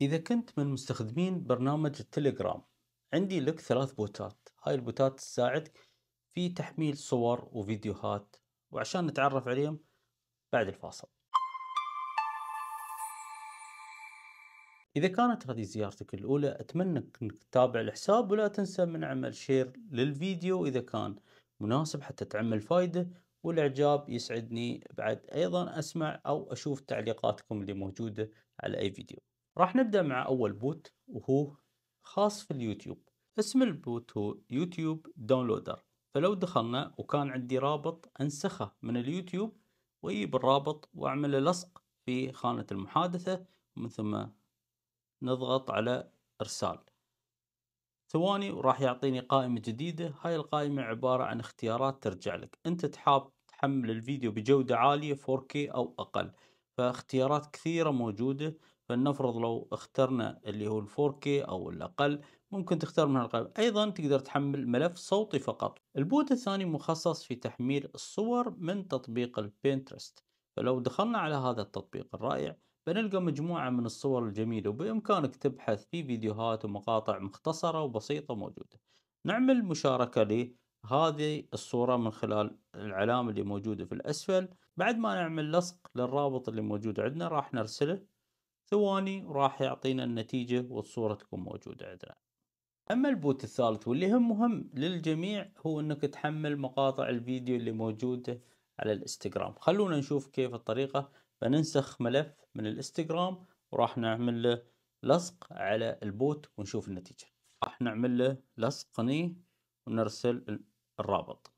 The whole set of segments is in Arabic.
إذا كنت من مستخدمين برنامج التليجرام عندي لك ثلاث بوتات هاي البوتات تساعدك في تحميل صور وفيديوهات وعشان نتعرف عليهم بعد الفاصل إذا كانت هذه زيارتك الأولى أتمنى أنك تتابع الحساب ولا تنسى من عمل شير للفيديو إذا كان مناسب حتى تعمل فايدة والإعجاب يسعدني بعد أيضا أسمع أو أشوف تعليقاتكم اللي موجودة على أي فيديو راح نبدأ مع أول بوت وهو خاص في اليوتيوب اسم البوت هو يوتيوب داونلودر فلو دخلنا وكان عندي رابط أنسخه من اليوتيوب وأجيب الرابط وأعمل لصق في خانة المحادثة ومن ثم نضغط على إرسال ثواني وراح يعطيني قائمة جديدة هاي القائمة عبارة عن اختيارات ترجع لك انت تحاب تحمل الفيديو بجودة عالية 4K او اقل فاختيارات كثيرة موجودة فلنفرض لو اخترنا اللي هو ال 4K أو الأقل ممكن تختار من هالقائمة أيضا تقدر تحمل ملف صوتي فقط البوت الثاني مخصص في تحميل الصور من تطبيق البينترست فلو دخلنا على هذا التطبيق الرائع بنلقى مجموعة من الصور الجميلة وبإمكانك تبحث في فيديوهات ومقاطع مختصرة وبسيطة موجودة نعمل مشاركة لهذه الصورة من خلال العلامة اللي موجودة في الأسفل بعد ما نعمل لصق للرابط اللي موجود عندنا راح نرسله ثواني راح يعطينا النتيجة والصورة تكون موجودة عندنا أما البوت الثالث واللي هم مهم للجميع هو أنك تحمل مقاطع الفيديو اللي موجودة على الانستغرام خلونا نشوف كيف الطريقة فننسخ ملف من الانستغرام وراح نعمل له لصق على البوت ونشوف النتيجة راح نعمل له لصق هني ونرسل الرابط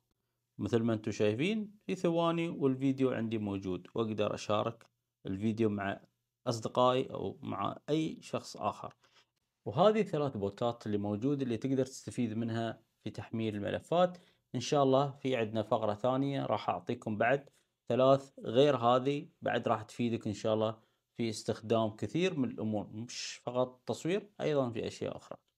مثل ما انتم شايفين في ثواني والفيديو عندي موجود واقدر اشارك الفيديو مع أصدقائي أو مع أي شخص آخر وهذه ثلاث بوتات اللي موجودة اللي تقدر تستفيد منها في تحميل الملفات إن شاء الله في عندنا فقرة ثانية راح أعطيكم بعد ثلاث غير هذه بعد راح تفيدك إن شاء الله في استخدام كثير من الأمور مش فقط تصوير أيضا في أشياء أخرى